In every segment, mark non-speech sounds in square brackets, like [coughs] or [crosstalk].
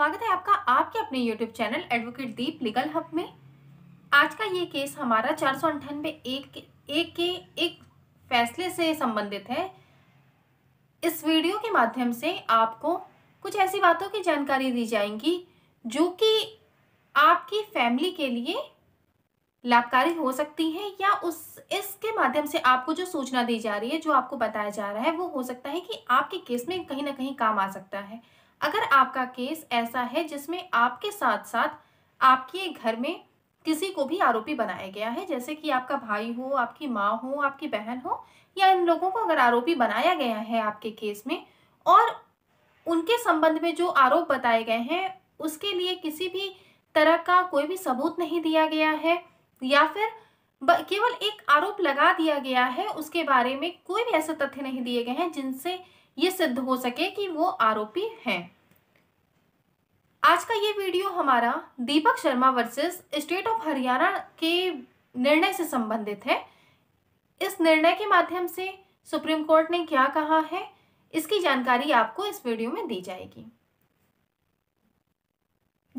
स्वागत है आपका आपके अपने YouTube channel advocate Deep legal hub में आज का ये केस हमारा चार सौ अंठानवे एक एक के एक फैसले से संबंधित है इस वीडियो के माध्यम से आपको कुछ ऐसी बातों की जानकारी दी जाएंगी जो कि आपकी फैमिली के लिए लाभकारी हो सकती है या उस इसके माध्यम से आपको जो सूचना दी जा रही है जो आपको बताया जा रहा है वो हो सकता है कि आपके केस में कहीं ना कहीं काम आ सकता है अगर आपका केस ऐसा है जिसमें आपके साथ साथ आपके घर में किसी को भी आरोपी बनाया गया है जैसे कि आपका भाई हो आपकी माँ हो आपकी बहन हो या इन लोगों को अगर आरोपी बनाया गया है आपके केस में और उनके संबंध में जो आरोप बताए गए हैं उसके लिए किसी भी तरह का कोई भी सबूत नहीं दिया गया है या फिर केवल एक आरोप लगा दिया गया है उसके बारे में कोई भी ऐसे तथ्य नहीं दिए गए हैं जिनसे ये सिद्ध हो सके कि वो आरोपी हैं आज का ये वीडियो हमारा Deepak Sharma versus state of Haryana के निर्णय से संबंधित है इस निर्णय के माध्यम से सुप्रीम कोर्ट ने क्या कहा है इसकी जानकारी आपको इस वीडियो में दी जाएगी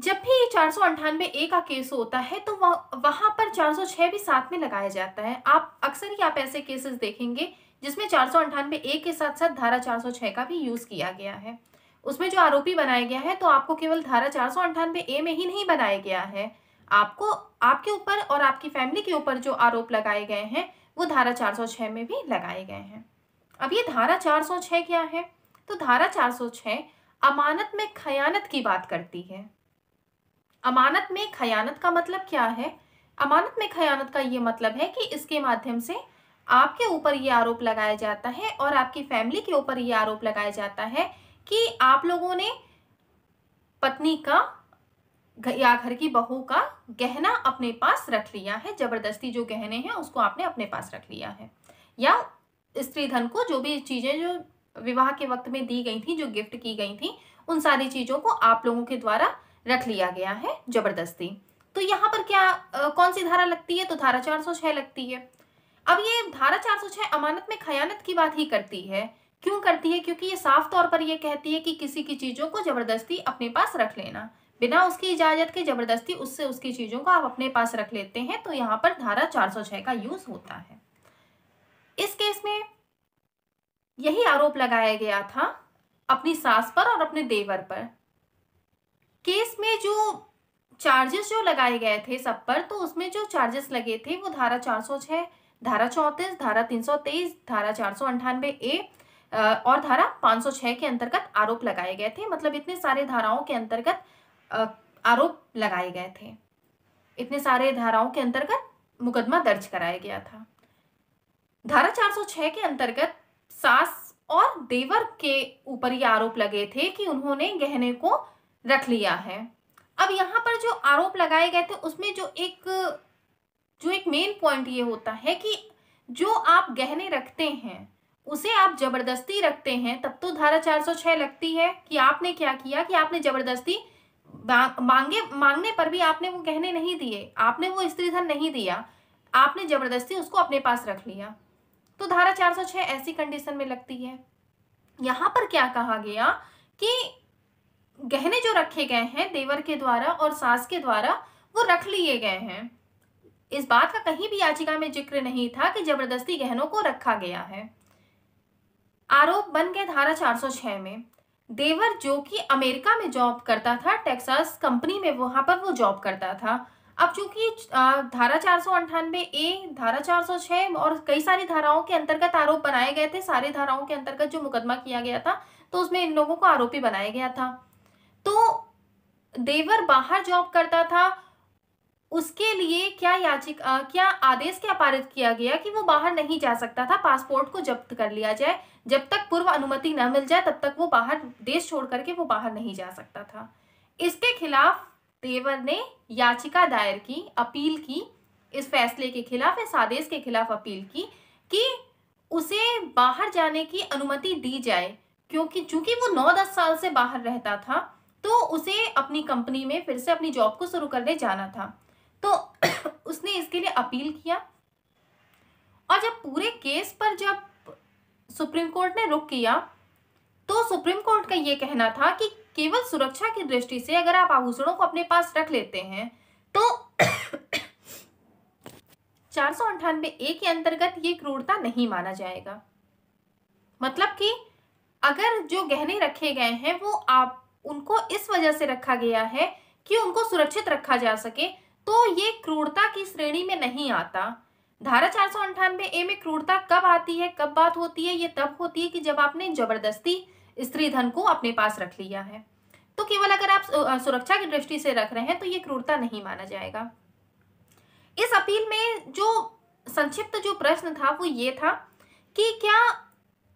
जब भी चार सौ अंठानवे ए का केस होता है तो वह वहां पर 406 भी साथ में लगाया जाता है आप अक्सर ही आप ऐसे केसेस देखेंगे जिसमें चार सौ अंठानवे ए के साथ साथ धारा चार सौ छः का भी यूज़ किया गया है उसमें जो आरोपी बनाया गया है तो आपको केवल धारा चार सौ अंठानवे ए में ही नहीं बनाया गया है आपको आपके ऊपर और आपकी फैमिली के ऊपर जो आरोप लगाए गए हैं वो धारा चार सौ छः में भी लगाए गए हैं अब ये धारा चार सौ छः क्या है तो धारा चार सौ छः अमानत में खयानत की बात करती है अमानत में खयानत का मतलब क्या है अमानत में खयानत का ये मतलब है कि इसके माध्यम से आपके ऊपर ये आरोप लगाया जाता है और आपकी फैमिली के ऊपर ये आरोप लगाया जाता है कि आप लोगों ने पत्नी का या घर की बहू का गहना अपने पास रख लिया है जबरदस्ती जो गहने हैं उसको आपने अपने पास रख लिया है या स्त्री धन को जो भी चीज़ें जो विवाह के वक्त में दी गई थी जो गिफ्ट की गई थी उन सारी चीज़ों को आप लोगों के द्वारा रख लिया गया है जबरदस्ती तो यहाँ पर क्या आ, कौन सी धारा लगती है तो धारा चार सौ लगती है अब ये धारा चार अमानत में खयानत की बात ही करती है क्यों करती है क्योंकि ये साफ तौर पर यह कहती है कि किसी की चीज़ों को ज़बरदस्ती अपने पास रख लेना बिना उसकी इजाज़त के ज़बरदस्ती उससे उसकी चीज़ों को आप अपने पास रख लेते हैं तो यहाँ पर धारा चार का यूज़ होता है इस केस में यही आरोप लगाया गया था अपनी सास पर और अपने देवर पर केस में जो चार्जेस जो लगाए गए थे सब पर तो उसमें जो चार्जेस लगे थे वो धारा 406 धारा चौंतीस धारा तीन सौ तेईस धारा चार सौ अंठानवे ए और धारा पाँच सौ छह के अंतर्गत आरोप लगाए गए थे मतलब इतने सारे धाराओं के अंतर्गत आरोप लगाए गए थे इतने सारे धाराओं के अंतर्गत मुकदमा दर्ज कराया गया था धारा चार सौ 406 के अंतर्गत सास और देवर के ऊपर ये आरोप लगे थे कि उन्होंने गहने को रख लिया है अब यहाँ पर जो आरोप लगाए गए थे उसमें जो एक जो एक मेन पॉइंट ये होता है कि जो आप गहने रखते हैं उसे आप जबरदस्ती रखते हैं तब तो धारा 406 लगती है कि आपने क्या किया कि आपने जबरदस्ती मांगे मांगने पर भी आपने वो गहने नहीं दिए आपने वो स्त्री धन नहीं दिया आपने जबरदस्ती उसको अपने पास रख लिया तो धारा 406 ऐसी कंडीशन में लगती है यहाँ पर क्या कहा गया कि गहने जो रखे गए हैं देवर के द्वारा और सास के द्वारा वो रख लिए गए हैं इस बात का कहीं भी याचिका में जिक्र नहीं था कि जबरदस्ती गहनों को रखा गया है आरोप बन गए धारा 406 में देवर जो कि अमेरिका में जॉब करता था टेक्सास कंपनी में वहां पर वो जॉब करता था अब चूंकि धारा चार ए धारा 406 और कई सारी धाराओं के अंतर्गत आरोप बनाए गए थे सारे धाराओं के अंतर्गत जो मुकदमा किया गया था तो उसमें इन लोगों को आरोपी बनाया गया था तो देवर बाहर जॉब करता था उसके लिए क्या याचिका क्या आदेश क्या पारित किया गया कि वो बाहर नहीं जा सकता था पासपोर्ट को जब्त कर लिया जाए जब तक पूर्व अनुमति न मिल जाए तब तक वो बाहर देश छोड़ करके वो बाहर नहीं जा सकता था इसके खिलाफ देवर ने याचिका दायर की अपील की इस फैसले के खिलाफ इस आदेश के खिलाफ अपील की कि उसे बाहर जाने की अनुमति दी जाए क्योंकि चूंकि वो नौ दस साल से बाहर रहता था तो उसे अपनी कंपनी में फिर से अपनी जॉब को शुरू करने जाना था तो [coughs] उसने इसके लिए अपील किया और जब पूरे केस पर जब सुप्रीम कोर्ट ने रुक किया तो सुप्रीम कोर्ट का ये कहना था कि केवल सुरक्षा की दृष्टि से अगर आप आभूषणों को अपने पास रख लेते हैं तो [coughs] चार सौ अंठानवे ए के अंतर्गत ये क्रूरता नहीं माना जाएगा मतलब कि अगर जो गहने रखे गए हैं वो आप उनको इस वजह से रखा गया है कि उनको सुरक्षित रखा जा सके तो ये क्रूरता की श्रेणी में नहीं आता धारा चार सौ अंठानवे ए में क्रूरता कब आती है कब बात होती है ये तब होती है कि जब आपने जबरदस्ती स्त्री धन को अपने पास रख लिया है तो केवल अगर आप सुरक्षा की दृष्टि से रख रहे हैं तो ये क्रूरता नहीं माना जाएगा इस अपील में जो संक्षिप्त जो प्रश्न था वो ये था कि क्या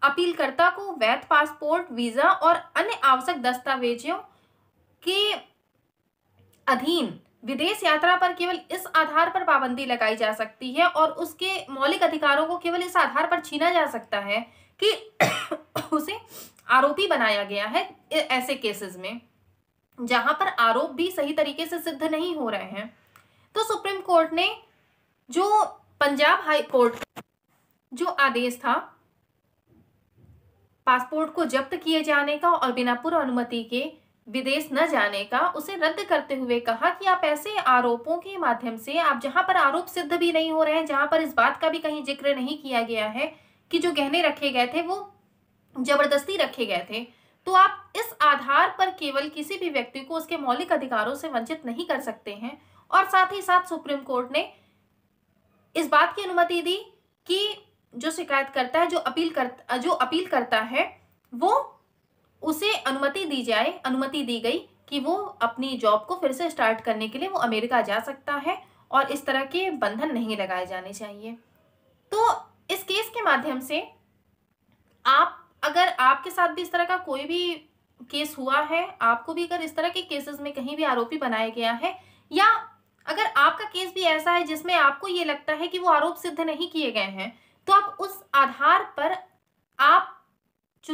अपीलकर्ता को वैध पासपोर्ट वीजा और अन्य आवश्यक दस्तावेजों के अधीन विदेश यात्रा पर केवल इस आधार पर पाबंदी लगाई जा सकती है और उसके मौलिक अधिकारों को केवल इस आधार पर छीना जा सकता है कि [coughs] उसे आरोपी बनाया गया है ऐसे केसेस में जहां पर आरोप भी सही तरीके से सिद्ध नहीं हो रहे हैं तो सुप्रीम कोर्ट ने जो पंजाब हाई कोर्ट जो आदेश था पासपोर्ट को जब्त किए जाने का और बिना पूर्व अनुमति के विदेश न जाने का उसे रद्द करते हुए कहा कि आप ऐसे आरोपों के माध्यम से आप जहां पर आरोप सिद्ध भी नहीं हो रहे हैं जहां पर इस बात का भी कहीं जिक्र नहीं किया गया है कि जो गहने रखे गए थे वो जबरदस्ती रखे गए थे तो आप इस आधार पर केवल किसी भी व्यक्ति को उसके मौलिक अधिकारों से वंचित नहीं कर सकते हैं और साथ ही साथ सुप्रीम कोर्ट ने इस बात की अनुमति दी कि जो शिकायत करता है जो अपील कर जो अपील करता है वो उसे अनुमति दी जाए अनुमति दी गई कि वो अपनी जॉब को फिर से स्टार्ट करने के लिए वो अमेरिका जा सकता है और इस तरह के बंधन नहीं लगाए जाने चाहिए तो इस केस के माध्यम से आप अगर आपके साथ भी इस तरह का कोई भी केस हुआ है आपको भी अगर इस तरह के केसेस में कहीं भी आरोपी बनाया गया है या अगर आपका केस भी ऐसा है जिसमें आपको ये लगता है कि वो आरोप सिद्ध नहीं किए गए हैं तो आप उस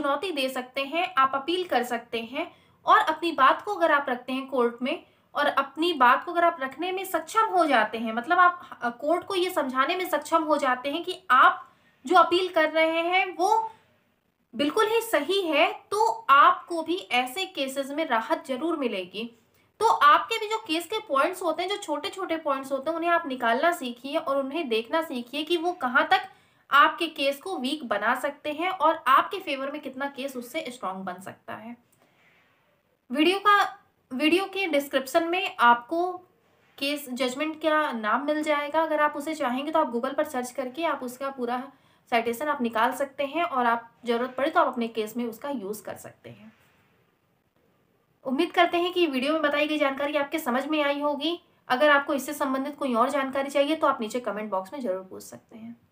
चुनौती दे सकते हैं आप अपील कर सकते हैं और अपनी बात को अगर आप रखते हैं कोर्ट में और अपनी बात को अगर आप रखने में सक्षम हो जाते हैं मतलब आप कोर्ट को ये समझाने में सक्षम हो जाते हैं कि आप जो अपील कर रहे हैं वो बिल्कुल ही सही है तो आपको भी ऐसे केसेस में राहत जरूर मिलेगी तो आपके भी जो केस के पॉइंट्स होते हैं जो छोटे छोटे पॉइंट्स होते हैं उन्हें आप निकालना सीखिए और उन्हें देखना सीखिए कि वो कहाँ तक आपके केस को वीक बना सकते हैं और आपके फेवर में कितना केस उससे स्ट्रांग बन सकता है वीडियो का वीडियो के डिस्क्रिप्शन में आपको केस जजमेंट का नाम मिल जाएगा अगर आप उसे चाहेंगे तो आप गूगल पर सर्च करके आप उसका पूरा साइटेशन आप निकाल सकते हैं और आप ज़रूरत पड़े तो आप अपने केस में उसका यूज़ कर सकते हैं उम्मीद करते हैं कि वीडियो में बताई गई जानकारी आपके समझ में आई होगी अगर आपको इससे संबंधित कोई और जानकारी चाहिए तो आप नीचे कमेंट बॉक्स में ज़रूर पूछ सकते हैं